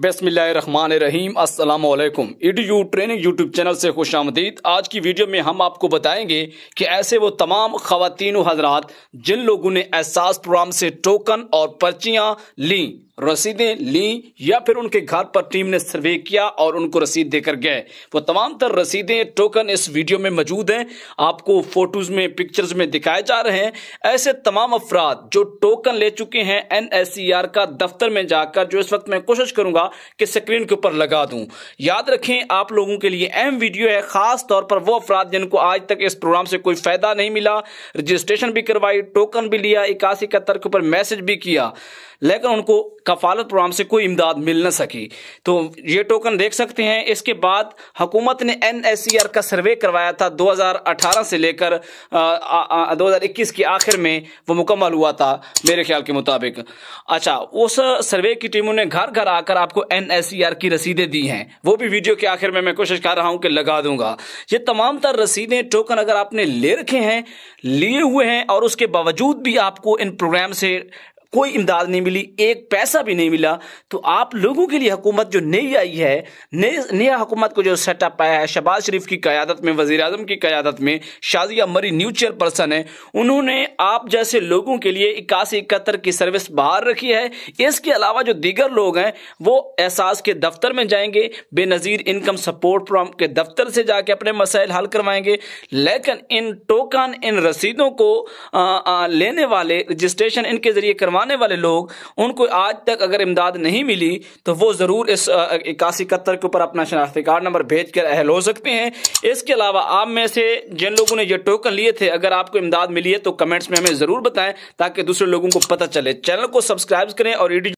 बसमिल्लाम असलकुम you training YouTube channel से खुश आमदीद आज की वीडियो में हम आपको बताएंगे कि ऐसे वो तमाम खातिन हजरात जिन लोगों ने एहसास प्रोग्राम से टोकन और पर्चियाँ ली रसीदें ली या फिर उनके घर पर टीम ने सर्वे किया और उनको रसीद देकर गए वो तमाम तर रसीदें टोकन इस वीडियो में मौजूद हैं आपको फोटोज में पिक्चर्स में दिखाए जा रहे हैं ऐसे तमाम अफराद जो टोकन ले चुके हैं एन e का दफ्तर में जाकर जो इस वक्त मैं कोशिश करूंगा कि स्क्रीन के ऊपर लगा दूं याद रखें आप लोगों के लिए अहम वीडियो है खास तौर पर वो अफराद जिनको आज तक इस प्रोग्राम से कोई फायदा नहीं मिला रजिस्ट्रेशन भी करवाई टोकन भी लिया इक्यासी इकहत्तर के ऊपर मैसेज भी किया लेकिन उनको कफालत प्रोग्राम से कोई इमदाद मिल न सकी तो ये टोकन देख सकते हैं इसके बाद हुकूमत ने एन का सर्वे करवाया था 2018 से लेकर दो हजार इक्कीस 2021 के आखिर में वो मुकम्मल हुआ था मेरे ख्याल के मुताबिक अच्छा उस सर्वे की टीमों ने घर घर आकर आपको एन की रसीदें दी हैं वो भी वीडियो के आखिर में मैं कोशिश कर रहा हूँ कि लगा दूंगा ये तमाम तर रसीदें टोकन अगर आपने ले रखे हैं लिए हुए हैं और उसके बावजूद भी आपको इन प्रोग्राम से कोई इमदाद नहीं मिली एक पैसा भी नहीं मिला तो आप लोगों के लिए हुकूमत जो नई आई है नए नया हुकूमत को जो सेटअप आया है शहबाज शरीफ की क्यादत में वजी अजम की क्यादत में शाजिया मरी न्यू चेयरपर्सन है उन्होंने आप जैसे लोगों के लिए इक्यासी इकहत्तर की सर्विस बाहर रखी है इसके अलावा जो दीगर लोग हैं वो एहसास के दफ्तर में जाएंगे बेनज़ीर इनकम सपोर्ट प्रोग्राम के दफ्तर से जाके अपने मसाइल हल करवाएंगे लेकिन इन टोकन इन रसीदों को आ, आ, लेने वाले रजिस्ट्रेशन इनके जरिए करवा कमाने वाले लोग उनको आज तक अगर इमदाद नहीं मिली तो वो ज़रूर इस इक्यासी इकहत्तर के ऊपर अपना शनाख्ती कार्ड नंबर भेज कर अहल हो सकते हैं इसके अलावा आप में से जिन लोगों ने ये टोकन लिए थे अगर आपको इमदाद मिली है तो कमेंट्स में हमें ज़रूर बताएं ताकि दूसरे लोगों को पता चले चैनल को सब्सक्राइब करें और